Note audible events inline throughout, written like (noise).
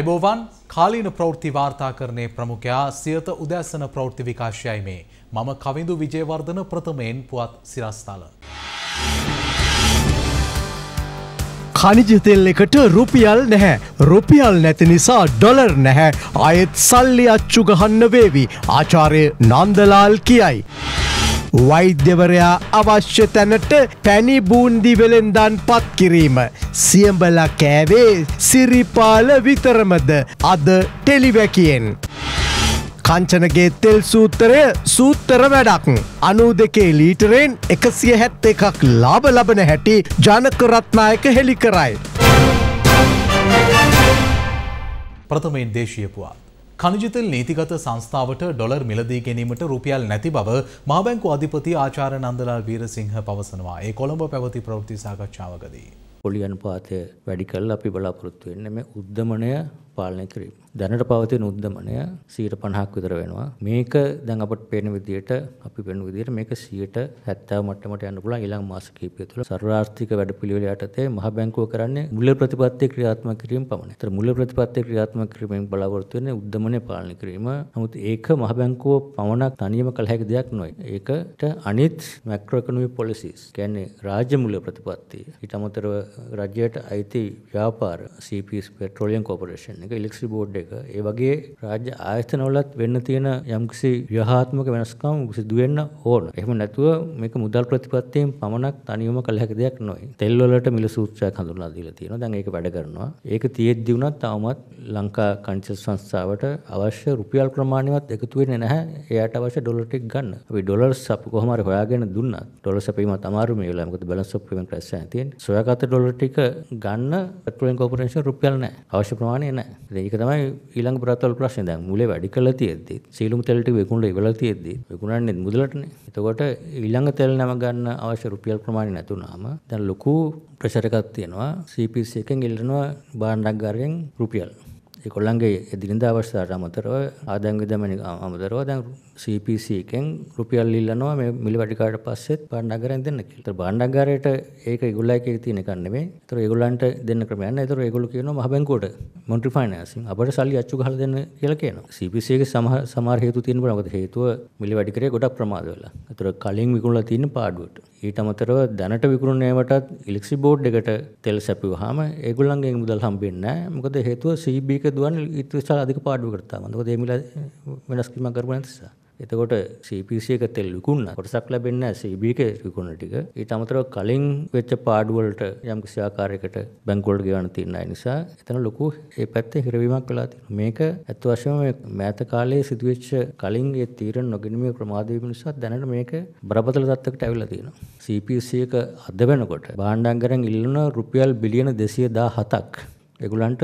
අයිබෝවන් කාලීන ප්‍රෞෘති වාර්තාකරණය ප්‍රමුඛයා සියත උදැසන ප්‍රෞෘති විකාශයයි මේ මම කවිඳු විජයවර්ධන ප්‍රථමයෙන් පුවත් සිරස්ථල. කනිජතෙල් එකට රුපියල් නැහැ රුපියල් නැති නිසා ඩොලර් නැහැ අයෙත් සල්ලි අච්චු ගහන්න වේවි ආචාරය නන්දලාල් කියයි. වෛද්‍යවරයා අවශ්‍ය තැනට පැණි බූන්දි වෙළෙන්දන් පත් කිරීම. සියඹල කෑවේ සිරිපාල විතරමද අද ටෙලිවැකියෙන්. කංචනගේ තෙල් සූත්තරය සූත්තර වැඩක්. අනූ දෙකේ ලීටරෙන් එකසිය හැත්ත එකක් ලාබ ලබන හැටි ජනකරත්නායක හෙළි කරයි. ප්‍රථමයින් දේශීයපුවා. කනිජතෙල් නීතිගත සංස්ථාවට ඩොලර් මිලදී ගැනීමට රුපියල් නැති බව මහබැංකු අධිපති ආචාර්ය නන්දලාල් වීරසිංහ පවසනවා. ඒ කොළඹ පැවති ප්‍රවෘත්ති සාකච්ඡාවකදී. පොලි අනුපාතය වැඩි කරලා අපි බලාපොරොත්තු වෙන්නේ මේ උද්දමනය පාලනය කිරීම. දැනට පවතින උද්දමනය 150ක් විතර වෙනවා. මේක දැන් අපට පේන විදිහට අපි පේන විදිහට මේක 170 මට්ටමට යන්න පුළුවන් ඊළඟ මාස කිහිපය තුළ. සර්වාර්ථික වැඩපිළිවෙල යටතේ මහ බැංකුව කරන්නේ මුල්‍ය ප්‍රතිපත්තිය ක්‍රියාත්මක කිරීම පමණයි. ඒතර මුල්‍ය ප්‍රතිපත්තිය ක්‍රියාත්මක කිරීමෙන් බලාපොරොත්තු වෙන්නේ උද්දමනය පාලනය කිරීම. නමුත් ඒක මහ බැංකුව පමණක් තනියම කළ හැකි දෙයක් නොවේ. ඒකට අනිත් මැක්‍රෝ ඉකොනොමික් පොලිසීස් කියන්නේ රාජ්‍ය මුල්‍ය ප්‍රතිපත්තිය. ඊට අමතරව රජයට අයිති ව්‍යාපාර CPS පෙට්‍රෝලියම් කෝපරේෂන් කරන්න එක ඉලෙක්සි බෝඩ් එක ඒ වගේ රාජ්‍ය ආයතනවලත් වෙන්න තියෙන යම්කිසි ව්‍යහාත්මක වෙනස්කම් සිදුවෙන්න ඕන එහම නැතුව මේක මුදල් ප්‍රතිපත්තියෙන් පමණක් තනියම කළ හැකි දෙයක් නොයි තෙල්වලට මිල සූත්‍රයක් හඳුන්ලා දීලා තියෙනවා දැන් ඒක වැඩ කරනවා ඒක තියෙද්දි වුණත් තවමත් ලංකා කංචස් සංස්ථාවට අවශ්‍ය රුපියල් ප්‍රමාණයවත් එකතු වෙන්නේ නැහැ එයාට අවශ්‍ය ඩොලර් ටික ගන්න අපි ඩොලර්ස් අපි කොහොම හරි හොයාගෙන දුන්නා ඩොලර් සැපීමත් අමාරු මේ වෙලාවේ මොකද බැලන්ස් ඔෆ් පේමන්ට් රැස් වෙන තියෙන්නේ සොයාගත්තු ඩොලර් ටික ගන්න පෙට්‍රෝලියම් කෝපරේෂන් රුපියල් නැහැ අවශ්‍ය ප්‍රමාණය නැහැ (laughs) ඒක තමයි ඊළඟ පුරාතල් ප්‍රශ්නේ දැන් මුලේ වැඩි කළ තියෙද්දි සීලුම් තෙල් ටික විකුණලා ඉවලා තියෙද්දි විකුණන්නේ මුදලටනේ. එතකොට ඊළඟ තෙල් නම ගන්න අවශ්‍ය රුපියල් ප්‍රමාණය නැතුණාම දැන් ලොකු ප්‍රෙෂර් එකක් තියෙනවා CPC එකෙන් ඉල්ලනවා භාණ්ඩක් ගාරයෙන් රුපියල්. ඒගොල්ලන්ගේ එදිනෙදා අවශ්‍යතාවට අමතරව ආදායම් විදමන අමතරව දැන් CPC එකෙන් රුපියල් ඉල්ලනවා මේ මිල වැඩි කාට පස්සෙත් භාණ්ඩාගාරයෙන් දෙන්න කියලා. ඒතර භාණ්ඩාගාරයට ඒක ඒගොල්ලෝ එකේ තියෙන එකක් නෙමෙයි. ඒතර ඒගොල්ලන්ට දෙන්න ක්‍රමයක් නැහැ. ඒතර ඒගොල්ලෝ කියනවා මහ බැංකුවට මොන්ටරි ෆයිනෑන්සින් අපිට සල්ලි අච්චු ගහලා දෙන්න කියලා කියනවා. CPC එකේ සමහර සමහර හේතු තියෙන බලා. මොකද හේතුව මිල වැඩි කරේ ගොඩක් ප්‍රමාද වෙලා. ඒතර කලින් විකුණලා තියෙන පාඩුවට. ඊට අමතරව දැනට විකුණුනේවටත් ඉලෙක්ට්‍රික් බෝඩ් එකට තෙල් සැපුවාම ඒගොල්ලන්ගේ මුදල් හම්බෙන්නේ නැහැ. මොකද හේතුව CB එක දුවන්නේ ඉතින් අධික පාඩුවකට තමයි. මොකද ඒ මිල වෙනස් කිරීමක් කරපු නිසා. එතකොට CPC එක තෙල් විකුණන කොටසක් ලැබෙන්නේ නැහැ CB එකේ විකුණන ටික. ඊට අමතරව කලින් වෙච්ච පාඩු වලට යම් කිසි ආකාරයකට බැංකුවලට ගෙවන්න තියෙන අය නිසා එතන ලොකු ඒ පැත්තේ හිරවීමක් වෙලා තියෙනවා. මේක ඇත්ත වශයෙන්ම මේ මෑත කාලයේ සිදුවෙච්ච කලින් ඒ තීරණ නොගැනීමේ ප්‍රමාද වීම නිසා දැනට මේක බරපතල තත්ත්වයකට ඇවිල්ලා තියෙනවා. CPC එක අද වෙනකොට භාණ්ඩාගරෙන් ඉල්ලන රුපියල් බිලියන 217ක් ඒගොල්ලන්ට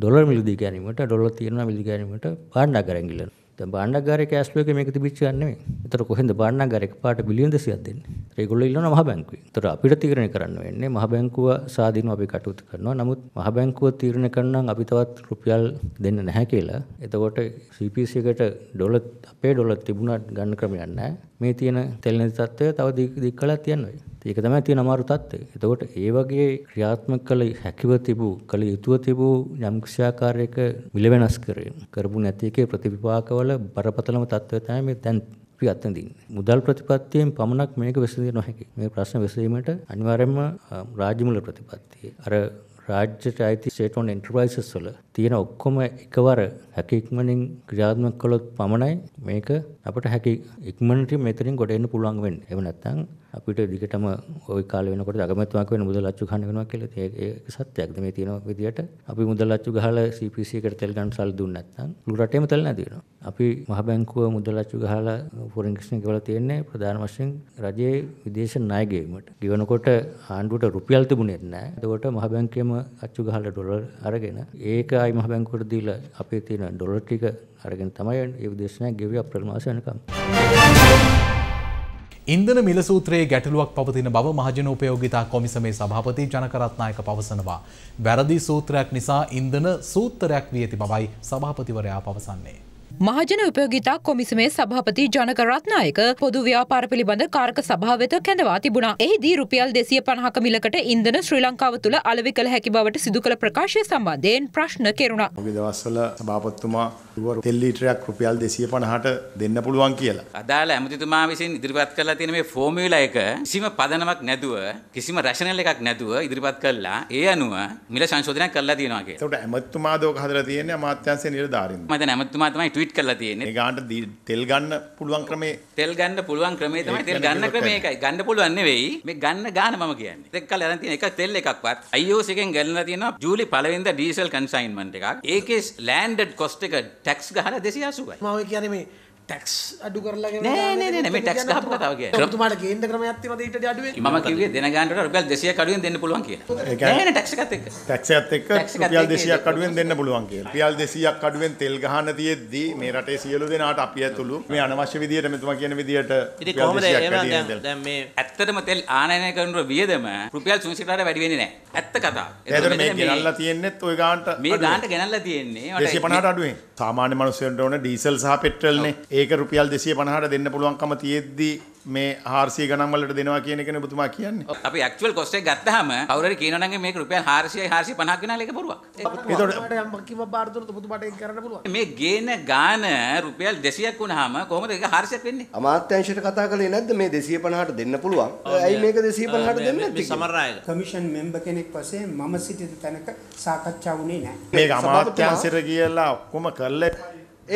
ඩොලර් මිලදී ගැනීමට ඩොලර් තීරණ මිලදී ගැනීමට භාණ්ඩාගරෙන් ඉල්ලනවා. දැන් භාණ්ඩගාරේ කෑෂ් ෆ්ලෝ එකේ මේක තිබිච්ච ගන්න නෙමෙයි. තොර කොහෙද බාණ්ඩාගාරයක පාට බිලියන 200ක් දෙන්නේ. ඒගොල්ලෝ ඉල්ලන මහ බැංකුවෙන්. ඒතොර අපිට තීරණය කරන්න වෙන්නේ මහ බැංකුව සාදීනව අපි කටයුතු කරනවා. නමුත් මහ බැංකුව තීරණය කරනනම් අපි තවත් රුපියල් දෙන්න නැහැ කියලා. එතකොට CPC එකට ඩොලර් අපේ ඩොලර් තිබුණාට ගන්න ක්‍රමයක් නැහැ. මේ තියෙන තෙල්නැති තත්ත්වය තව දික් කළා තියන්නේ. ඒක තමයි තියෙන අමාරු තත්ත්වය. එතකොට ඒ වගේ ක්‍රියාත්මක කළ හැකිව තිබූ කළ යුතුව තිබූ යම් ක්ෂාකාරයක මිල වෙනස් කරගෙන කරපු නැති එකේ ප්‍රතිවිපාකවල බරපතලම තත්ත්වය තමයි මේ දැන් අපි අත්විඳින්නේ. මුදල් ප්‍රතිපත්තියෙන් පමණක් මේක විසඳිය නොහැකි. මේ ප්‍රශ්න විසඳීමට අනිවාර්යයෙන්ම රාජ්‍ය මුල ප්‍රතිපත්තිය අර රාජ්‍යට අයිති ස්ටේට් ඕන් එන්ටර්ප්‍රයිසස් වල තියෙන ඔක්කොම එකවර හැකි ඉක්මනින් ක්‍රියාත්මක කළොත් පමණයි මේක අපිට හැකි ඉක්මනට මෙතනින් ගොඩ එන්න පුළුවන් වෙන්නේ. එහෙම නැත්නම් අපිට දිගටම ওই කාලේ වෙනකොට අගමැතිතුමක් වෙන මුදල් අච්චු ගන්න වෙනවා කියලා ඒක සත්‍යයක්ද මේ තියෙන විදියට අපි මුදල් අච්චු ගහලා CPC එකට තෙල් ගන්න සල්ලි දුන්නේ නැත්නම් මුළු රටේම තෙල් නැති වෙනවා. අපි මහ බැංකුව මුදල් අච්චු ගහලා ෆොරන් එක්ස්චේන්ජ් වල තියෙන්නේ ප්‍රධාන වශයෙන් රජයේ විදේශ ණය ගෙවීමට. ගෙවනකොට ආණ්ඩුවට රුපියල් තිබුණේ නැහැ. එතකොට මහ බැංකුවේම අච්චු ගහලා ඩොලර් අරගෙන ඒක ආයි මහ බැංකුවට දීලා අපේ තියෙන ඩොලර් ටික අරගෙන තමයි ඒ විදේශනාය ගෙවි අප්‍රේල් මාසය වෙනකම්. ඉන්ධන මිල සූත්‍රයේ ගැටලුවක් පවතින බව මහජනෝපයෝගිතා කොමිසමේ සභාපති ජනකරත්නායක පවසනවා. වැරදි සූත්‍රයක් නිසා ඉන්ධන සූත්‍රයක් වී ඇති බවයි සභාපතිවරයා පවසන්නේ. මහජන උපයෝගිතා කොමිසමේ සභාපති ජනකරත්නායක පොදු ව්‍යාපාර පිළිබඳ කාරක සභාව වෙත කැඳවා තිබුණා. එහිදී රුපියල් 250ක මිලකට ඉන්ධන ශ්‍රී ලංකාව තුළ අලෙවි කළ හැකි බවට සිදු කළ ප්‍රකාශය සම්බන්ධයෙන් ප්‍රශ්න කෙරුණා. මේ දවස්වල සභාපතිතුමා තෙල් ලීටරයක් රුපියල් 250ට දෙන්න පුළුවන් කියලා. අදාළ ඇමතිතුමා විසින් ඉදිරිපත් කරලා තියෙන මේ ෆෝමියුලා එක කිසිම පදනමක් නැතුව කිසිම රැෂනල් එකක් නැතුව ඉදිරිපත් කළා. ඒ අනුව මිල සංශෝධනයක් කරලා තියෙනවා කියලා. ඒකට ඇමතිතුමා දෝක හදලා තියෙන්නේ අමාත්‍යාංශයේ නිලධාරීන්. මම දැන් ඇමතිතුමා තමයි ට්වීට් කරලා තියෙන්නේ. ඒ ගානට තෙල් ගන්න පුළුවන් ක්‍රමේ තෙල් ගන්න පුළුවන් ක්‍රමේ තමයි තෙල් ගන්න ක්‍රමේකයි. ගන්න පුළුවන් නෙවෙයි. මේ ගන්න ගාන මම කියන්නේ. දෙක කාලේ අරන් තියෙන එක තෙල් එකක්වත් IOC එකෙන් ගල්ලා තියෙනවා ජූලි පළවෙනිදා ඩීසල් කන්සයින්මන්ට් එකක්. ඒකේ ලෑන්ඩඩ් කොස්ට් එක ටැක්ස් ගහලා 280යි. මම ඔය කියන්නේ මේ ටැක්ස් අඩු කරලාගෙන ටක් හපු කතාවගේ තුමාට ගේන්න ක්‍රමයක්ත්ම ට අඩුව ම කිවේ දෙන ගන්නට රුපියල් දෙසිය කඩුවෙන් දෙන්න පුළුවන් කිය ටක්ත් එක් ටක්ත් එක් පියල් දෙසියක් කඩුවෙන් දෙන්න පුළුවන් කිය පියල් දෙසියක් කඩුවෙන් තෙල් ගහන්න තියෙද්දී මේ රටේ සියලු දෙනාට අපිය තුළු මේ අනවශ්‍ය විදිහට මෙතුමා කියන විදිහට ඇත්තටම තෙල් ආනයන කරනු වියදම රුපියල් සුන්සිටට වැඩිවෙන්නේ නෑ ඇත්ත කතා ඇතර මේ ගෙනල්ලා තියෙන්නෙත් ඔය ගාන්ට මේ ගාන්ට ගැනල්ලා තියෙන්නේ පනට අඩුවෙන් සාමාන්‍ය මනුස්සයට ඕන ඩීසල් සහ පෙට්‍රල්නේ ඒක රුපියල් 250ට දෙන්න පුළුවන්කම තියෙද්දි මේ 400 ගණන් වලට දෙනවා කියන එකනේ ඔබතුමා කියන්නේ. අපි ඇක්චුවල් cost එක ගත්තාම කවුරු හරි කියනවා නම් මේක රුපියල් 400යි 450ක් ගෙනාලා ඒක බොරුවක්. ඒතකොට යම් කිව්ව බාර දුන්නොත් ඔබතුමාට ඒක කරන්න පුළුවන්. මේ ගේන ගාන රුපියල් 200ක් වුණාම කොහොමද ඒක 400ක් වෙන්නේ? අමාත්‍යංශයට කතා කළේ නැද්ද මේ 250ට දෙන්න පුළුවන්. ඇයි මේක 250ට දෙන්නේ නැත්තේ? මේ සමරායක කමිෂන් මෙම්බර් කෙනෙක් වශයෙන් මම සිටින තැනක සාකච්ඡා වුණේ නැහැ. මේක අමාත්‍යංශයට කියලා ඔක්කොම කරලා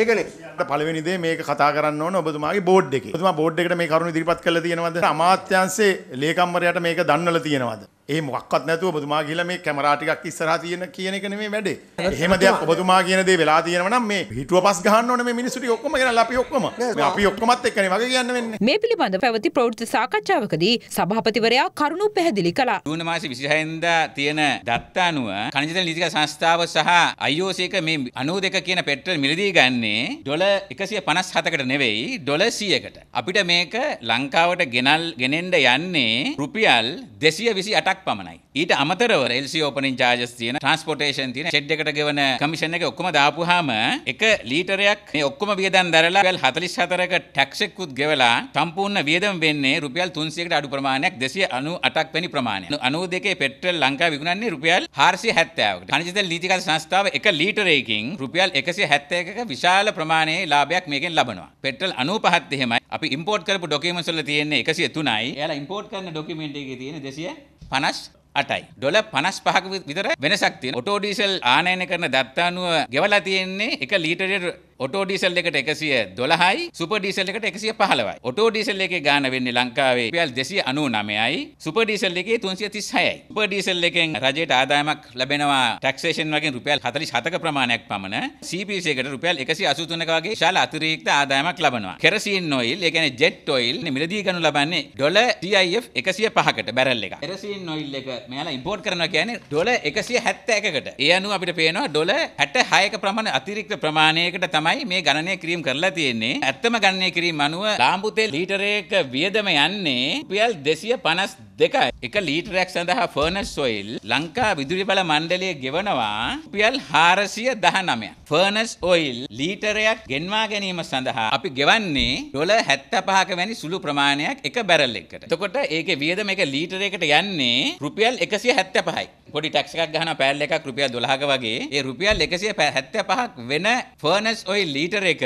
ඒකනේ පළවෙනි දේ මේක කතා කරන්න ඕන ඔබතුමාගේ බෝඩ් එකේ. ඔබතුමා බෝඩ් එකට මේ කරුණ ඉදිරිපත් කළා තියෙනවද? අමාත්‍යාංශයේ ලේකම්වරයාට මේක දන්වලා තියෙනවද? ඒ මොකක්වත් නැතුව ඔබතුමා ගිහලා මේ කැමරා ටිකක් ඉස්සරහා තියෙන කියන එක නෙමෙයි වැඩේ. එහෙම දෙයක් ඔබතුමා කියන දේ වෙලා තියෙනවා නම් මේ හිතුව පස් ගහන්න ඕනේ මේ මිනිස්සු ටික ඔක්කොම ගෙනල්ලා අපි ඔක්කොම. අපි ඔක්කොමත් එක්කනේ වගේ කියන්න වෙන්නේ. මේ පිළිබඳ පැවති ප්‍රවෘත්ති සාකච්ඡාවකදී සභාපතිවරයා කරුණු පැහැදිලි කළා. ජූන මාසේ 26 වෙනිදා තියෙන දත්ත අනුව කණිජතල නීතික සංස්ථාව සහ IOC එක මේ 92 කියන පෙට්‍රල් මිලදී ගන්නේ ඩොලර් 157කට නෙවෙයි ඩොලර් 100කට. අපිට මේක ලංකාවට ගෙනල් ගෙනෙන්න යන්නේ රුපියල් 228ක් පමණයි. ඊට අමතරව එල්සි ඕපනින් චාර්ජස් තියෙන ට්‍රාන්ස්පෝටේෂන් තියෙන ෂෙඩ් එකට ගෙවන කමිෂන් එක ඔක්කොම දාපුවාම එක ලීටරයක් මේ ඔක්කොම වියදම් දරලා රුපියල් 44ක ටැක්ස් එකකුත් ගෙවලා සම්පූර්ණ වියදම් වෙන්නේ රුපියල් 300කට අඩු ප්‍රමාණයක් 298ක් වැනි ප්‍රමාණයක් 92 පෙට්‍රල් ලංකාව විකුණන්නේ රුපියල් 470කට ಖನಿಜ තෙල් නීතිගත සංස්ථාව එක ලීටරයකින් රුපියල් 171ක විශාල ප්‍රමාණයේ ලාභයක් මේකෙන් ලබනවා පෙට්‍රල් 95ත් එහෙමයි අපි ඉම්පෝට් කරපු ඩොකියුමන්ට්ස් වල තියෙන්නේ 103යි එයාලා ඉම්පෝට් කරන ඩොකියුමන්ට් එකේ තියෙන 250 අටයි. ඩොල පනස් පහක විතර වෙනසක් තියෙන ඔටෝඩීසල් ආනයන කරන දත්තානුව ගෙවලා තියෙන්නේ එක ලීටරයට ඔටෝ ඩීසල් එකට 112යි සුපර් ඩීසල් එකට 115යි. ඔටෝ ඩීසල් එකේ ගාණ වෙන්නේ ලංකාවේ රුපියල් 299යි. සුපර් ඩීසල් එකේ 336යි. සුපර් ඩීසල් එකෙන් රජයට ආදායමක් ලැබෙනවා ටැක්සේෂන් වගේ රුපියල් 47ක ප්‍රමාණයක් පමණ. CPC එකට රුපියල් 183ක වගේ විශාල අතිරේක්ත ආදායමක් ලබනවා. කෙරසින් ඔයිල්, ඒ කියන්නේ ජෙට් ඔයිල් මිලදී ගනු ලබන්නේ ඩොලර් TIF 105කට බැරල් එක. කෙරසින් ඔයිල් එක මෙයාලා ඉම්පෝට් කරනවා කියන්නේ ඩොලර් 171කට. ඒ අනුව අපිට පේනවා ඩොලර් 66ක ප්‍රමාණ අතිරික්ත ප්‍රමාණයකට තමයි තමයි මේ ගණනය කිරීම කරලා තියෙන්නේ. ඇත්තම ගණනය කිරීම අනුව ලාම්පුතේ ලීටරයක වියදම යන්නේ රුපියල් 252යි. එක ලීටරයක් සඳහා ෆර්නස් ඔයිල් ලංකා විදුලි බල මණ්ඩලය ගෙවනවා රුපියල් 419ක්. ෆර්නස් ඔයිල් ලීටරයක් ගෙන්වා ගැනීම සඳහා අපි ගෙවන්නේ ඩොලර් 75ක වැනි සුළු ප්‍රමාණයක් එක බැරල් එකකට. එතකොට ඒකේ වියදම එක ලීටරයකට යන්නේ රුපියල් 175යි. පොඩි ටැක්ස් එකක් ගහන පෑල් එකක් රුපියල් 12ක වගේ ඒ රුපියල් 175ක් වෙන ෆර්නස් ඔයිල් ලීටර එක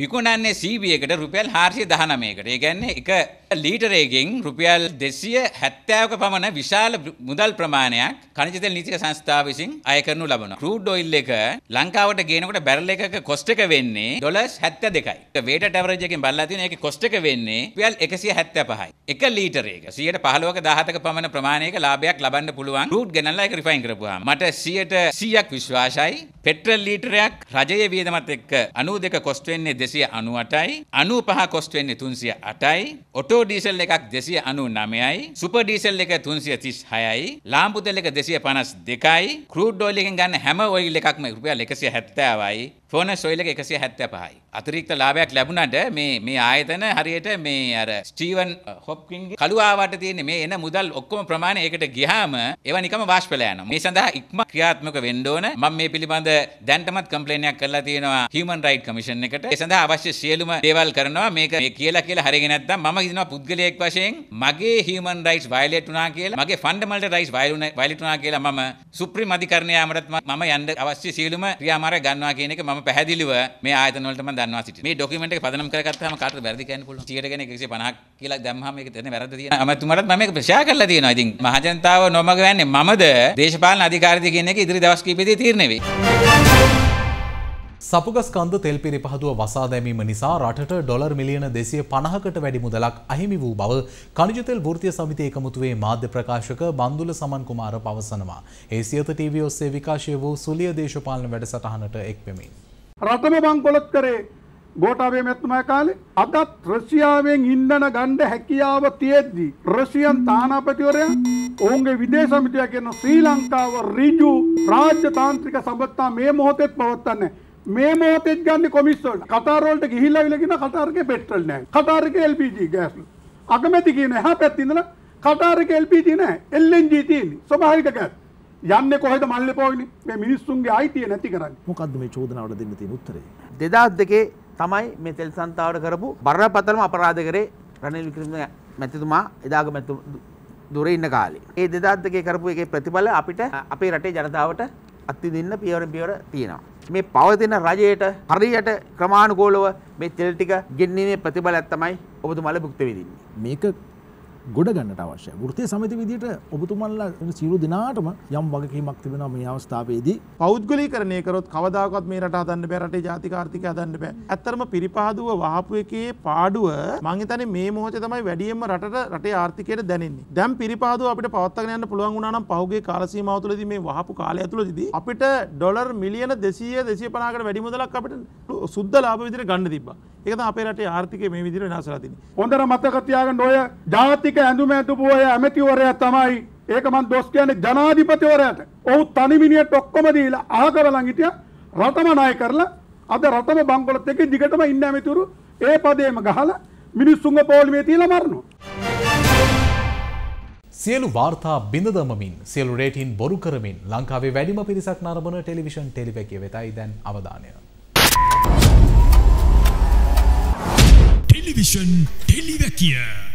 විකුණන්නේ CB එකට රුපියල් 419කට. ඒ කියන්නේ එක ලීටරේගෙන් රුපියල් දෙසිය හැත්තෑවක පමණ විශාල මුදල් ප්‍රමාණයක් කනිජතෙල් නීතික සංස්ථාව විසින් අය කරනු ලබන. ක්‍රඩ් ඔයිල් එක ලංකාවට ගේනකට බැරල එක කොස්ටක වෙන්නේ ඩොලස් හැත්ත දෙකයි වේට ටවරජකින් බල්ලාතින එක කොස්ටක වෙන්නේ පියල් එකසිය හැත්ත පහයි. එක ලීටරේක සියට පහලුවක දහතක පමණ ප්‍රමාණයක ලාභයක් ලබන්න පුළුවන් රුට් ගැනල්ලා එක රිෆයින් කරපුවා මට සියට සියක් විශ්වාසයි පෙට්‍රල් ලීටරයක් රජය වියදමත් එක්ක අනූ දෙක කොස්ටවෙන්නේ දෙසිය අනුවටයි අනූ පහ කොස්ටවෙන්නේ තුන්සිය අටයි ඔටෝ පෙට්‍රෝ ඩීසල් එකක් 299යි, සුපර් ඩීසල් එක 336යි, ලාම්පු තෙල් එක 252යි, ක්‍රූඩ් ඔයිල් එකෙන් ගන්න හැම ඔයිල් එකක්ම රුපියල් 170යි. ෆෝනස් ඔයිල් එක 175යි. අතිරික්ත ලාභයක් ලැබුණාට මේ මේ ආයතන හරියට මේ අර ස්ටීවන් හොප්කින්ගේ කළුආවට තියෙන මේ එන මුදල් ඔක්කොම ප්‍රමාණය ඒකට ගියාම ඒවා නිකම වාෂ්පලා යනවා. මේ සඳහා ඉක්ම ක්‍රියාත්මක වෙන්න ඕන. මම මේ පිළිබඳ දැන්ටමත් කම්ප්ලේන් එකක් කරලා තියෙනවා Human Rights Commission එකට. ඒ සඳහා අවශ්‍ය සියලුම දේවල් කරනවා. මේක මේ කියලා කියලා හරියගෙන නැත්නම් මම හිතනවා පුද්ගලයෙක් වශයෙන් මගේ human rights violate වුණා කියලා, මගේ fundamental rights violate වුණා කියලා මම සුප්‍රීම අධිකරණය යාමටත් මම යන්න අවශ්‍ය සියලුම ක්‍රියාමාර්ග ගන්නවා කියන එක මම මම පැහැදිලිව මේ ආයතනවලට මම දන්වා සිටිනවා. මේ ડોකියුමන්ට් එක පදනම් කරගත්තාම කාටද වැරදි කියන්න පුළුවන්? 100ට කෙනෙක් 150ක් කියලා දැම්මහම ඒක තේරෙන්නේ වැරද්ද තියෙනවා. අමතුමාටත් මම මේක ප්‍රශා කරලා තියෙනවා. ඉතින් මහජනතාව නොමග යන්නේ මමද දේශපාලන අධිකාරියද කියන එක ඉදිරි දවස් කිහිපෙදී තීරණය වෙයි. සපුගස්කන්ද තෙල් පිරිපහදුව වසා දැමීම නිසා රටට ඩොලර් මිලියන දෙසිය පණහකට වැඩි මුදලක් අහිමි වූ බව කනිජතෙල් වෘතිය සමිති එකමුතුවේ මාධ්‍ය ප්‍රකාශක බන්දුල සමන්කුමාර පවසනවා. ඒ සියත ටීවී ඔස්සේ විකාශය වූ සුලිය දේශපාලන වැඩසටහනට එක් පෙමින්. රටම බංකොලොත් කරේ ගෝටාවේ මැත්තුමය කාලේ අදත් රසියාවෙන් ඉන්ඩන ගණ්ඩ හැකියාව තියෙද්දී. රසියන් තානාපතිවරයා ඔවුන්ගේ විදේ සමිතිය කියන ශ්‍රී ලංකාව රිජු රාජ්‍ය තාන්ත්‍රික සබත්තා මේ මොහොතෙත් පවත්වන්නේ. මේ මොහොතෙත් ගන්න කොමිස්සල් කතාරෝල්ට ගිහිල්ලා විලගෙන කතාරගේ පෙට්‍රල් නෑ. කතාරගේ LPG ගෑස්. අකමැති කියන එහා පැත්තින්දලා කතාරගේ LPG නෑ. LNG තියෙන්නේ. ස්වභාවික ගෑස්. යන්න කොහෙද මල්ල පෝයින මේ මිනිස්සුන්ගේ අයිතිය නැති කරන්න මොකක්ද මේ චෝදනාවට දෙන්න තියෙන උත්තරේ දෙදස් දෙකේ තමයි මේ තෙල් සන්තාවට කරපු බරපතලම අපරාධ කරේ රනිල් වික්‍රමසිංහ මැතිතුමා එදාග මැතිතු දුර ඉන්න කාලේ. ඒ දෙදස් දෙකේ කරපු එකේ ප්‍රතිඵල අපිට අපේ රටේ ජනතාවට අත්විඳින්න පියවරෙන් පියවර තියෙනවා. මේ පවතින රජයට හරියට ක්‍රමානුකූලව මේ තෙල් ටික ගෙන්නීමේ ප්‍රතිඵලයක් තමයි ඔබතුමාලා භුක්ති විඳින්නේ. මේක ගොඩ ගන්නට අවශ්‍ය ෘතය සමති විදිට ඔබතුමල්ලා සිරු දිනාටම යම් වගකීමක් තිබෙන මේ අවස්ථාවේදී පෞද්ගලි කරනය කරොත් කවදාවත් මේ රට අදන්න බැරට ජාතිකාර්ථික අදන්න බෑ ඇත්තරම පිරිපාදුව වහපු එකේ පාඩුව මංහිතන මේ මොහොත තමයි වැඩියම රට රටේ ආර්ථිකයට දැනෙන්නේ දැම් පිරිපාදුව අපට පවත්තගනයන්න පුළුවන් වුණනම් පහුගේ කාලසීමාවතුලද මේ වහපු කාලය ඇතුළද අපිට ඩොලර් මිලියන දෙසීය දෙසය පනාකට වැඩිමුදලක් අපට සුද්ද ලාභ විදිර ගන්න තිබා එකද අපේට ආර්ථික මේ විදිර නාසරතින හොඳර මතකතියාගන්න ඔය ජාතික ඇඳුම ඇතුපුෝය ඇමැතිවරය තමයි ඒක මන් දොස් කියන ජනාධිපතිවරයට ඔහු තනිමිනිියට ඔක්කොම දීලා ආකරලං හිටිය රටමනාය කරලා අද රටම බංකොලත් එක දිගටම ඉන්න ඇමතුරු ඒ පදේම ගහල මිනිස්සුන්ග පෝල්මේ තිීල මරණු. සියලු වාර්තා බිඳදමමින් සියලු රේටීන් බොරු කරමින් ලංකාවේ වැඩිම පිරිසක් නරබන ටෙලිවිෂන් ටෙලිවැකිය වෙතයි දැන් අවධානය. Televisión Televaquia.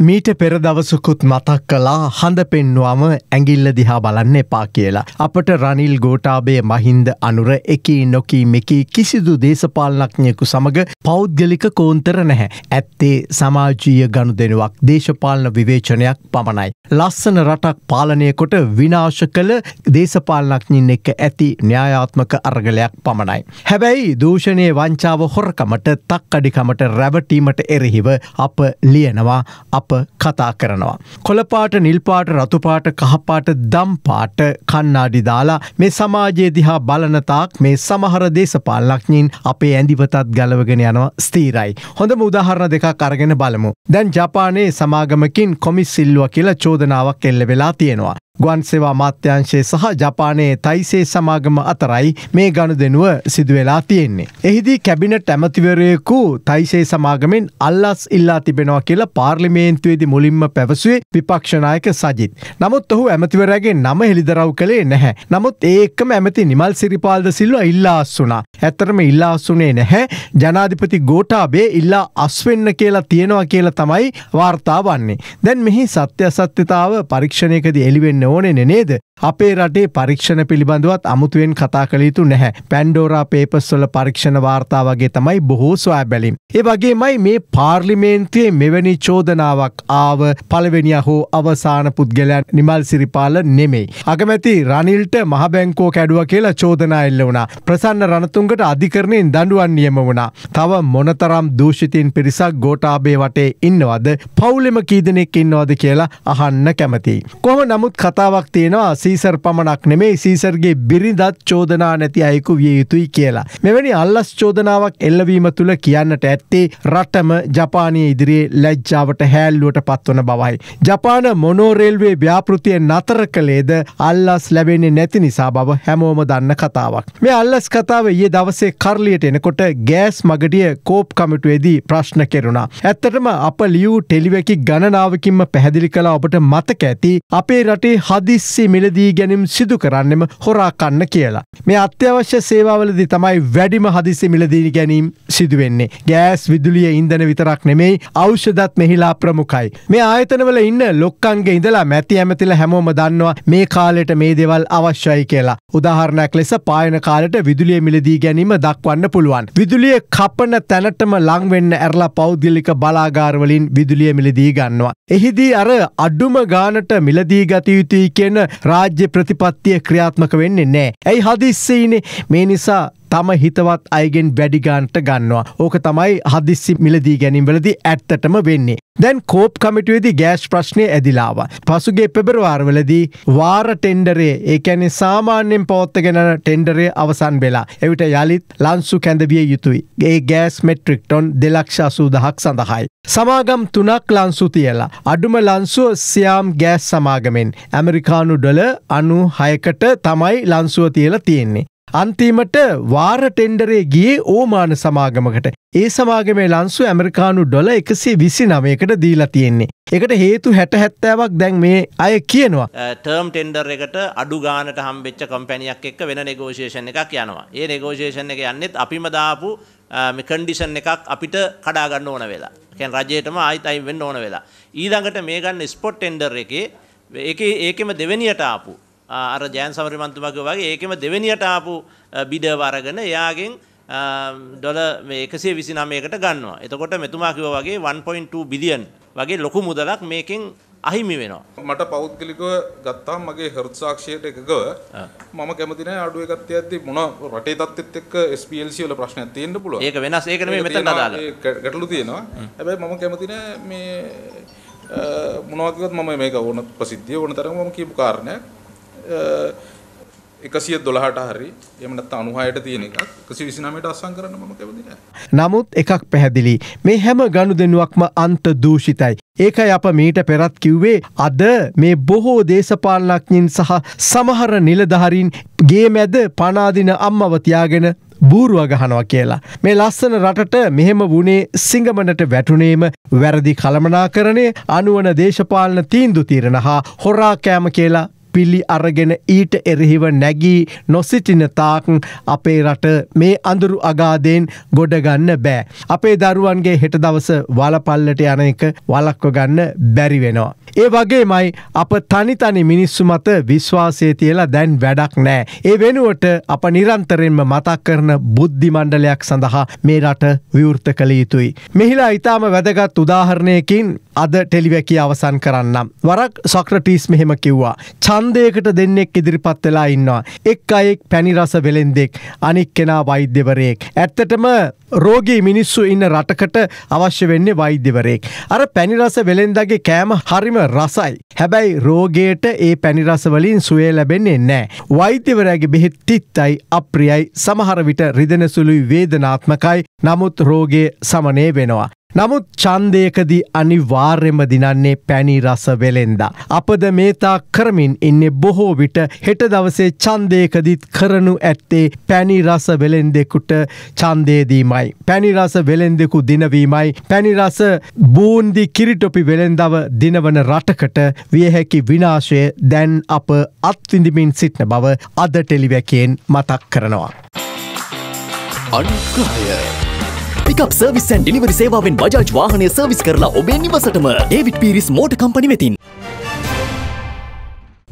මීට පෙර දවසකුත් මතක් කලා හඳ පෙන්වාම ඇඟිල්ල දිහා බලන්න එපා කියලා. අපට රනිල් ගෝටාබේ මහින්ද අනුර එකී නොකී මෙකී කිසිදු දේශපාලනඥයෙකු සමඟ පෞද්ගලික කෝන්තර නැහැ. ඇත්තේ සමාජීය ගණු දෙනුවක් දේශපාලන විවේචනයක් පමණයි. ලස්සන රටක් පාලනයකොට විනාශ කළ දේශපාලනක්ඥින් එක ඇති න්‍යායාත්මක අර්ගලයක් පමණයි. හැබැයි දූෂණය වංචාව හොරකමට තක්කඩිකමට රැවටීමට එරෙහිව අප ලියනවා අප අප කතා කරනවා. කොළපාට නිල්පාට රතුපාට කහපාට දම්පාට කන්නාඩි දාලා මේ සමාජයේ දිහා බලනතාක් මේ සමහර දේශපාලනඥයින් අපේ ඇඳිවතත් ගලවගෙන යනවා ස්ථීරයි. හොඳම උදාහරණ දෙකක් අරගෙන බලමු. දැන් ජපානයේ සමාගමකින් කොමිස් සිල්ලුව කියලා චෝදනාවක් එල්ල වෙලා තියෙනවා. ගුවන්සෙවා මාත්‍යංශයේ සහ ජපානයේ තයිසේ සමාගම අතරයි මේ ගණු දෙනුව සිදුවෙලා තියෙන්නේ. එහිදී කැබිනට ඇමතිවරයකු තයිසේ සමාගමෙන් අල්ලස් ඉල්ලා තිබෙනවා කියලා පාර්ලිමේන්තුවේදි මුලින්ම පැවසුවේ විපක්ෂනායක සජිත්. නමුත් ඔහු ඇමතිවරගේ නම හෙළිදරව් කළේ නැහැ. නමුත් ඒකම ඇමති නිමල් සිරිපාල්ද සිල්ව ඉල්ලා අස්සුනා. ඇත්තරම ඉල්ලා අස්සුනේ නැහැ. ජනාධිපති ගෝටාබේ ඉල්ලා අස්වෙන්න කියලා තියෙනවා කියලා තමයි වාර්තා වන්නේ. දැන් මෙහි සත්‍ය සත්‍යතාව පරීක්ෂණයකදී එළිවෙන්න කරන්න ඕනෙන නේද. අපේ රටේ පරීක්ෂණ පිළිබඳවත් අමුතුවෙන් කතා කළ යුතු නැහැ. පැන්ඩෝරා පේපස්වල පරීක්ෂණ වාර්තා වගේ තමයි බොහෝ සොයා බැලිම්. ඒ වගේමයි මේ පාර්ලිමේන්තුවේ මෙවැනි චෝදනාවක් ආව පළවෙනිය හෝ අවසාන පුද්ගලයන් නිමල් සිරිපාල නෙමෙයි. අගමැති රනිල්ට මහබැංකෝ කැඩුව කියලා චෝදනා එල්ල වුණා. ප්‍රසන්න රණතුන්ගට අධිකරණයෙන් දඩුවන් නියම වුණා. තව මොනතරම් දූෂිතින් පිරිසක් ගෝටාබේ වටේ ඉන්නවද පවුලෙම කීදනෙක් ඉන්නවද කියලා අහන්න කැමති. කොහොම නමුත් කතා කතාවක් තියෙනවා සීසර් පමණක් නෙමේ සීසර්ගේ බිරිදත් චෝදනා නැති අයෙකු විය යුතුයි කියලා. මෙවැනි අල්ලස් චෝදනාවක් එල්ලවීම තුළ කියන්නට ඇත්තේ රටම ජපානය ඉදිරියේ ලැජ්ජාවට හැල්ලුවට පත්වන බවයි. ජපාන මොනෝරෙල්වේ ව්‍යාපෘතිය නතර කළේද අල්ලස් ලැබෙන්නේ නැති නිසා බව හැමෝම දන්න කතාවක්. මේ අල්ලස් කතාව ඒ දවසේ කරලියට එනකොට ගෑස් මගඩිය කෝප් කමිටුවේදී ප්‍රශ්න කෙරුණා. ඇත්තටම අප ලියූ ටෙලිවැකි ගණනාවකින්ම පැහැදිලි කලා ඔබට මතක ඇති අපේ රටේ හදිස්සි මිලදී ගැනීම් සිදු කරන්නෙම හොරාකන්න කියලා. මේ අත්‍යවශ්‍ය සේවාවලදි තමයි වැඩිම හදිසි මිලදී ගැනීම් සිදුවෙන්නේ. ගෑස් විදුලිය ඉන්දන විතරක් නෙමෙයි අෞෂධත් මෙහිලා ප්‍රමුඛයි. මේ ආයතනවල ඉන්න ලොක්කන්ගේ ඉඳලා මැති ඇමතිල හැමෝම දන්නවා මේ කාලෙට මේ දෙවල් අවශ්‍යයි කියලා. උදාහරණයක් ලෙස පායන කාලට විදුලිය මිලදී ගැනීම දක්වන්න පුළුවන්. විදුලිය කපන තැනටම ලංවෙන්න ඇරලා පෞද්ගලික බලාගාරවලින් විදුලිය මිලදී ගන්නවා. එහිදී අර අඩුම ගානට මිලදී ගතයුතු යුතුයි කියන රාජ්‍ය ප්‍රතිපත්තිය ක්‍රියාත්මක වෙන්නේ නැහැ. ඇයි හදිස්සෙයිනේ මේ නිසා තම හිතවත් අයගෙන් වැඩිගාන්ට ගන්නවා. ඕක තමයි හදිස්සි මිලදී ගැනින් වලදී ඇත්තටම වෙන්නේ. දැන් කෝප් කමිටුවේදී ගෑස් ප්‍රශ්නය ඇදිලාව. පසුගේ පෙබරවාර්වලදී වාර ටෙන්ඩරේ ඒකැනෙ සාමාන්‍යෙන් පෝත්තගෙන ටෙන්ඩරේ අවසන් වෙලා එවිට යළිත් ලන්සු කැඳවිය යුතුයි. ඒ ගෑස් මෙට්‍රික්ටොන් දෙලක්ෂාසූදහක් සඳහයි. සමාගම් තුනක් ලන්සු තියලා. අඩුම ලන්සුව සයාම් ගෑස් සමාගමෙන්. ඇමරිකානු ඩොල අනු හයකට තමයි ලන්සුව තියල තියෙන්නේ. අන්තිමට වාර ටෙන්ඩරේ ගියේ ඕමාන සමාගමකට. ඒ සමාගමේ ලන්සු ඇමරිකානු ඩොල එකසේ විසි නමයකට දීලා තියෙන්නේ. එකට හේතු හැට හැත්තෑවක් දැන් මේ අය කියනවා. තර්ම් ටෙන්ඩර් එකට අඩු ගානට හම්බෙච්ච කම්පැනියක් එක්ක වෙන නෙගෝෂේෂන් එකක් යනවා. ඒ නෙගෝෂේෂන් එක යන්නෙත් අපිම දාපු කන්ඩිෂන් එකක් අපිට කඩාගන්න ඕන වෙලා. කැන් රජයටම ආයිත් අයි වෙන්න ඕන වෙලා. ඊළඟට මේ ගන්න ස්පොට් ටෙන්ඩර් එකේ ඒක ඒකෙම දෙවැනියට ආපු අර ජෑන් සමරිමන්තුමගේ වගේ ඒකෙම දෙවෙනියට ආපු බිඩව අරගෙන එයාගෙන් ඩොල එකසේ විසි නමයකට ගන්නවා එතකොට මෙතුමා කිව වගේ 1.2 බිලියන් වගේ ලොකු මුදලක් මේකින් අහිමි වෙනවා මට පෞද්ගලිකව ගත්තාම් මගේ හෘත්සාක්ෂයට එකකව මම කැමතින අඩුව ගත්ත ඇති මොන රටේ තත්ත් එක් ස්පල්සි වල ප්‍රශ්න තියෙන්න්න පුළුව ඒක වෙනස් ඒකන මෙත දාල ගැටලු තියෙනවා හැබැයි මම කැමතින මේ මොනවකත් මම මේක ඕන ප්‍රසිද්ධිය ඕන තරම මම කියපු කාරණයක් එකසිය දොළහට හරි එමනත් අනුහයට තියෙන එකක් එකසි විසිනමට අසං කරන්න මම කැවදි නමුත් එකක් පැහැදිලි මේ හැම ගණු දෙනුවක්ම අන්ත දූෂිතයි. ඒකයි අප මීට පෙරත් කිව්වේ අද මේ බොහෝ දේශපාලනඥින් සහ සමහර නිලධහරින් ගේ මැද පනාදින අම්මවතියාගෙන බූරුව ගහනවා කියලා. මේ ලස්සන රටට මෙහෙම වුණේ සිංගමනට වැටුනේම වැරදි කළමනාකරණය අනුවන දේශපාලන තීන්දු තීරණ හා හොරාකෑම කියලා පිළි අරගෙන ඊට එරෙහිව නැගී නොසිටින තාක් අපේ රට මේ අඳුරු අගාදයෙන් ගොඩගන්න බෑ. අපේ දරුවන්ගේ හෙට දවස වලපල්ලට යන එක වලක්ව ගන්න බැරි වෙනවා. ඒ වගේමයි අප තනිතනි මිනිස්සු මත විශ්වාසය තියලා දැන් වැඩක් නෑ. ඒ වෙනුවට අප නිරන්තරෙන්ම මතක් කරන බුද්ධිමණ්ඩලයක් සඳහා මේ රට විවෘත කළ යුතුයි. මෙහිලා ඉතාම වැදගත් උදාහරණයකින් අද ටෙලිවැකි අවසන් කරන්නම්. වරක් සොක්‍රටීස් මෙහෙම කිව්වා. චන්දයකට දෙන්නෙක් ඉදිරිපත් වෙලා ඉන්නවා. එක් අයෙක් පැනිරස වෙළෙන්දෙක් අනික් කෙනා වෛද්‍යවරයෙක්. ඇත්තටම රෝගී මිනිස්සු ඉන්න රටකට අවශ්‍ය වෙන්නේ වෛද්‍යවරයෙක්. අර පැනිරස වෙළෙන්දගේ කෑම හරිම රසයි. හැබැයි රෝගයට ඒ පැනිරසවලින් සුවේ ලැබෙන්නේ නෑ. වෛද්‍යවරයාගේ බෙහෙත් තිත්තයි අප්‍රියයි සමහරවිට රිදෙනසුළුයි වේදනාත්මකයි නමුත් රෝගය සමනය වෙනවා. නමුත් චන්දයකදී අනිවාර්යම දිනන්නේ පැණි රස වෙලෙන්දා. අපද මේතා කරමින් ඉන්නේ බොහෝ විට හෙට දවසේ චන්දයකදිත් කරනු ඇත්තේ පැණි රස වෙලෙන් දෙකුට චන්දේදීමයි. පැණි රස වෙලෙන් දෙකු දිනවීමයි. පැණි රස බූන්දි කිරිටොපි වෙළෙන්දව දිනවන රටකට වියහැකි විනාශය දැන් අප අත්විඳිමින් සිටින බව අද ටෙලිවැකෙන් මතක් කරනවා. අනුග්‍රහය පිකප් සර්විස් ඇන් ඩිලිවරි සේවාවෙන් බජාජ් වාහනය සර්විස් කරලා ඔබේ නිවසටම ඩේවිඩ් පීරිස් මෝට කම්පනි වෙතින්.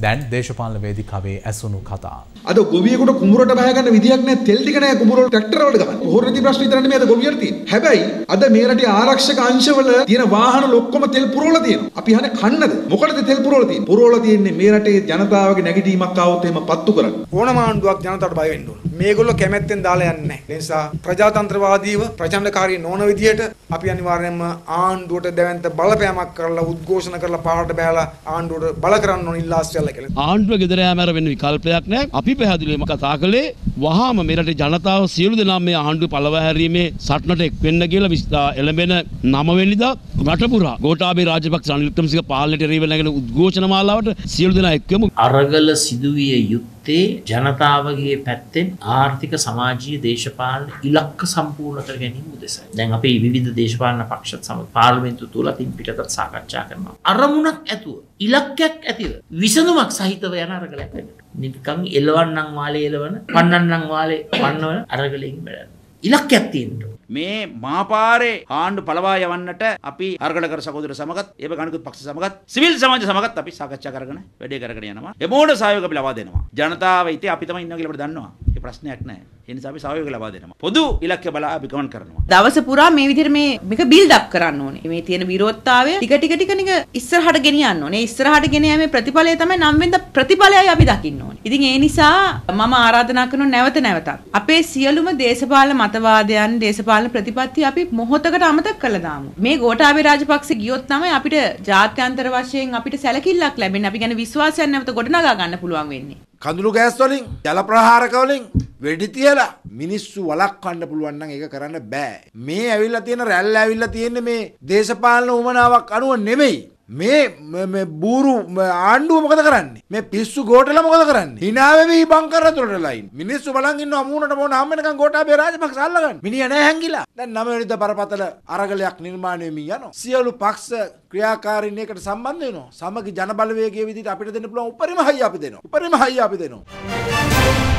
දැන් දේශපාල වේදි කවේ ඇසුණු කතා. අද ගොවියෙකුට කුඹරට බහගන්න විදියක් නෑ තෙල් ටික නෑ කුඹරවල ට්‍රැක්ටර වලට ගන්න. හොරණිති ප්‍රශ්න ඉදරන්නේ මේ අද ගොවියන් තියෙන. හැබැයි අද මේ රටේ ආරක්ෂක අංශවල තියෙන වාහන ඔක්කොම තෙල් පුරවලා තියෙනවා. අපි අහන්නේ කන්නද? මොකටද තෙල් පුරවලා තියෙන්නේ? පුරවලා තියෙන්නේ මේ රටේ ජනතාවගේ නැගිටීමක් ආවොත් එහෙම පත්තු කරන්න. ඕනම ආණ්ඩුවක් ජනතාවට බය වෙන්න ඕන. මේගොල්ලෝ කැමැත්තෙන් දාලා යන්නේ නැහැ. ඒ නිසා ප්‍රජාතන්ත්‍රවාදීව ප්‍රචණ්ඩකාරී නොවන විදියට අපි අනිවාර්යයෙන්ම ආණ්ඩුවට දැවැන්ත බලපෑමක් කරලා උද්ඝෝෂණ කරලා පාරට බෑලා ආණ්ඩුවට බල කරන්න ඕන ඉල්ලා ආණ්ඩුව ගෙදරෑමර වෙන විකල්පයක් නෑ අපි පැහැදිලිවම කතා කළේ වහාම මෙරට ජනතාව සියලු දෙනා මේ ආණ්ඩුව පළවහැරීමේ සටනට එක් වෙන්න කියලා විස්ථා එළඹෙන නමවෙනිදා රටපුරා ගෝටාබේ රාජපක්ෂ අනුලිප්තමසික පාලනයට එරෙහිව නැගෙන උද්ඝෝෂණ මාලාවට සියලු දෙනා එක්වමු අරගල සිදුවිය යුත්තේ පැත්තේ ජනතාවගේ පැත්තෙන් ආර්ථික සමාජීය දේශපාලන ඉලක්ක සම්පූර්ණ කර ගැනීම උදෙසයි. දැන් අපේ විවිධ දේශපාලන පක්ෂත් සමග පාර්ලිමේන්තු තුල තින් පිටතත් සාකච්ඡා කරනවා. අරමුණක් ඇතුව ඉලක්කයක් ඇතිව විසඳුමක් සහිතව යන අරගලයක් වෙනවා. නිකන් එලවන්නම් වාලේ එලවන, පන්නන්නම් වාලේ පන්නවන අරගලෙකින් බැලන්න. ඉලක්කයක් තියෙනවා. මේ මාපාරේ ආණ්ඩු පළවා යවන්නට අපි අර්ගලකර සහෝදර සමගත් ඒව ගණිකුත් පක්ෂ සමගත් සිවිල් සමාජ සමගත් අපි සාකච්ඡා කරගෙන වැඩේ කරගෙන යනවා. එමෝඩ සහයෝග අපි ලබා දෙනවා. ජනතාව ඉතින් අපි තමයි ඉන්නවා කියලා අපිට දන්නවා. ඒ ප්‍රශ්නයක් නැහැ. ඒ නිසා අපි සහයෝග ලබා දෙනවා. පොදු ඉලක්කය බලා අපි ගමන් කරනවා. දවස පුරා මේ විදිහට මේ මේක බිල්ඩ් අප් කරන්න ඕනේ. මේ තියෙන විරෝධතාවය ටික ටික ටික නික ඉස්සරහට ගෙනියන්න ඕනේ. ඉස්සරහට ගෙන යෑමේ ප්‍රතිඵලය තමයි නම් වෙනද ප්‍රතිඵලයයි අපි දකින්න ඕනේ. ඉතින් ඒ නිසා මම ආරාධනා කරනවා නැවත නැවතත් අපේ සියලුම දේශපාලන මතවාදයන් දේශපාලන පාලන ප්‍රතිපත්තිය අපි මොහොතකට අමතක කරලා දාමු. මේ ගෝඨාභය රාජපක්ෂ ගියොත් තමයි අපිට ජාත්‍යන්තර වශයෙන් අපිට සැලකිල්ලක් ලැබෙන්නේ. අපි ගැන විශ්වාසයක් නැවත ගොඩනගා ගන්න පුළුවන් වෙන්නේ. කඳුළු ගෑස් වලින් ජල ප්‍රහාරක වලින් වෙඩි තියලා මිනිස්සු වළක්වන්න පුළුවන් නම් ඒක කරන්න බෑ. මේ ඇවිල්ලා තියෙන රැල්ල ඇවිල්ලා තියෙන්නේ මේ දේශපාලන උමනාවක් අනුව නෙමෙයි. මේ බූරු ආණ්ඩුව මොකද කරන්නේ මේ පිස්සු ගෝටල මොකද කරන්න හිනාවී බංකරතුරට ලයි මිනිස්සු බලගන්න අමුණට මොන අමනක ගෝටා බේරාජමක් සල්ලගන්න මිනිියන හැගිලා දැන් නමනිත බරපතල අරගලයක් නිර්මාණයමින් යන සියලු පක්ෂ ක්‍රියාකාරන්නේකට සම්බන්ධ වන සමග ජනබලවේගේ විදි අපිට දෙන්න පුළ උපරිම හයි අපි දෙනවා උපරිම හයි අපි දෙනවා.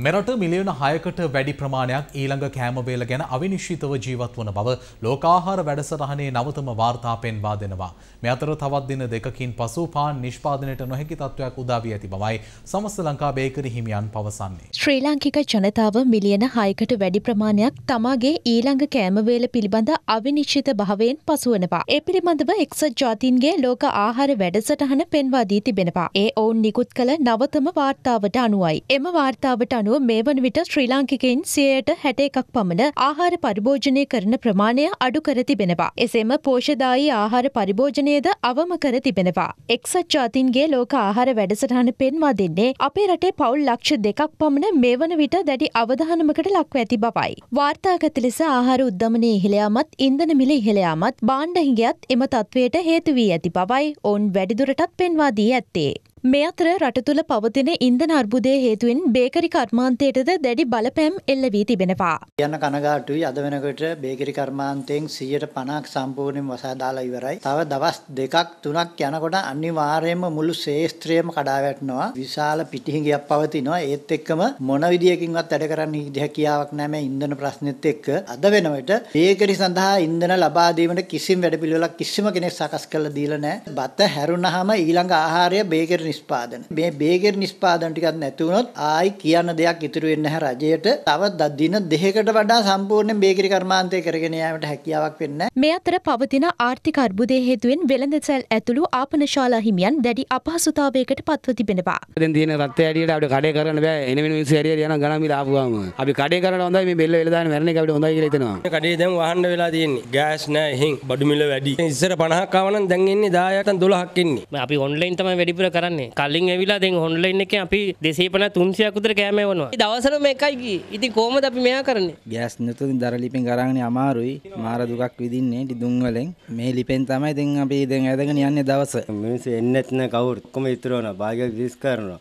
මෙරට මිලියන හයකට වැඩි ප්‍රමාණයක් ඊළඟ කෑමවේල ගැන අවිනිශ්චිතව ජීවත් වන බව ලෝකාහාර වැඩසටහනේ නවතම වාර්තා පෙන්වා දෙනවා. මෙ අතර තවත් දින දෙකකින් පසු පාන් නිෂ්පාදනයට නොහැකි තත්ත්වයක් උදා වී ඇති බවයි සමස්ත ලංකා බේකරි හිමියන් පවසන්නේ. ශ්‍රී ලාංකික ජනතාව මිලියන හයකට වැඩි ප්‍රමාණයක් තමාගේ ඊළඟ කෑමවේල පිළිබඳ අවිනිශ්චිත භාවයෙන් පසුවනවා. ඒ පිළිබඳව එක්සත් ජාතීන්ගේ ලෝක ආහාර වැඩසටහන පෙන්වා දී තිබෙනවා. ඒ ඔවුන් නිකුත් කළ නවතම වාර්තාවට අනුවයි. එම වාර්තාවට අනුව මේ වන විට ශ්‍රී ලාංකිකයින් සියයට හැට එකක් පමණ ආහාර පරිභෝජනය කරන ප්‍රමාණය අඩු කර තිබෙනවා. එසේම පෝෂදායි ආහාර පරිභෝජනයද අවම කර තිබෙනවා. එක්සත් ජාතින්ගේ ලෝක ආහාර වැඩසටහන පෙන්වා දෙන්නේ අපේ රටේ පවුල් ලක්ෂ දෙකක් පමණ මේ වන විට දැඩි අවධානමකට ලක්ව ඇති බවයි. වාර්තාගත ලෙස ආහාර උද්ධමනය ඉහළයාමත් ඉන්දන මිල ඉහළයාමත් බාණ්ඩහිගයත් එම තත්ත්වයට හේතුවී ඇති බවයි ඔවුන් වැඩිදුරටත් පෙන්වා දී ඇත්තේ. මේ අතර රට තුළ පවතින ඉන්ධන අර්බුදය හේතුවෙන් බේකරි කර්මාන්තයටද දැඩි බලපෑම් එල්ල වී තිබෙනවා. යන්න කනගාටුයි අද වෙනකොට බේකරි කර්මාන්තයෙන් සියයට පණක් සම්පූර්ණයෙන් වසාදාලා ඉවරයි. තව දවස් දෙකක් තුනක් යනකොට අනිවාර්යයෙන්ම මුළු ශේෂ්ත්‍රයම කඩාවැටෙනවා. විශාල පිටිහිඟියක් පවතිනවා. ඒත් එක්කම මොන විදියකින්වත් වැඩ කරන්න හැකියාවක් නැහැ මේ ඉන්ධන ප්‍රශ්නෙත් එක්ක. අද වෙනකොට බේකරි සඳහා ඉන්ධන ලබා දීමට කිසිම වැඩපිළිවෙලක් කිසිම කෙනෙක් සකස් කරලා දීලා නැහැ. බත හැරුණාම ඊළඟ ආහාරය බේකරි නිෂ්පාදන. මේ බේගෙර් නිෂ්පාදන ටිකක් නැති වුණොත් ආයි කියන දෙයක් ඉතුරු වෙන්නේ නැහැ රජයට. තවත් දින දෙකකට වඩා සම්පූර්ණ බේගරි කර්මාන්තය කරගෙන යාමට හැකියාවක් වෙන්නේ නැහැ. මේ අතර පවතින ආර්ථික අර්බුදය හේතුවෙන් වෙළඳ සැල් ඇතුළු ආපනශාලා හිමියන් දැඩි අපහසුතාවයකට පත්ව තිබෙනවා. දැන් දින රත් ඇඩියට අපිට කඩේ කරන්න බෑ. එන වෙන මිනිස්සු ඇරියට යන ගණන් මිල ආපුවාම. අපි කඩේ කරන්න හොඳයි මේ බෙල්ල වෙලා දාන මැරණ එක අපිට හොඳයි කියලා හිතනවා. කඩේ දැන් වහන්න වෙලා තියෙන්නේ. ගෑස් නැහැ එහෙන් බඩු මිල වැඩි. ඉස්සර 50ක් ආවනම් දැන් එන්නේ 10ටන් 12ක් එන්නේ. අපි ඔන්ලයින් තමයි වැඩිපුර කරන්නේ. ගානේ කලින් ඇවිලා දැන් ඔන්ලයින් එකේ අපි 200 50 300ක් විතර කෑම එවනවා. දවසර මේකයි ගියේ. ඉතින් කොහොමද අපි මෙයා කරන්නේ? ගෑස් නැතුව දර ලිපෙන් ගරාගෙන අමාරුයි. මාර දුකක් විඳින්නේ ඩිදුන් වලින්. මේ ලිපෙන් තමයි දැන් අපි දැන් ඇදගෙන යන්නේ දවස. මිනිස්සු එන්නේ නැත්නම් කවුරුත් කොහොම ඉතුරු වෙනවා. භාග්‍ය විශ් කරනවා.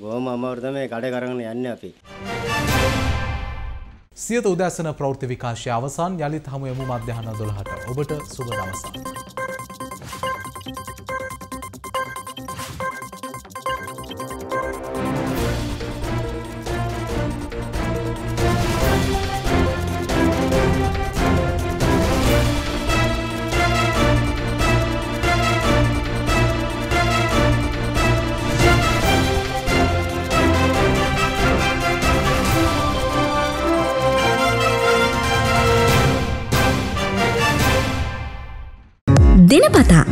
බොහොම අමාරු තමයි කඩ කරගෙන යන්නේ අපි. සියත උදැසන ප්‍රවෘත්ති විකාශය අවසන් යළිත් හමු යමු මධ්‍යහන 12ට ඔබට සුබ දවසක්.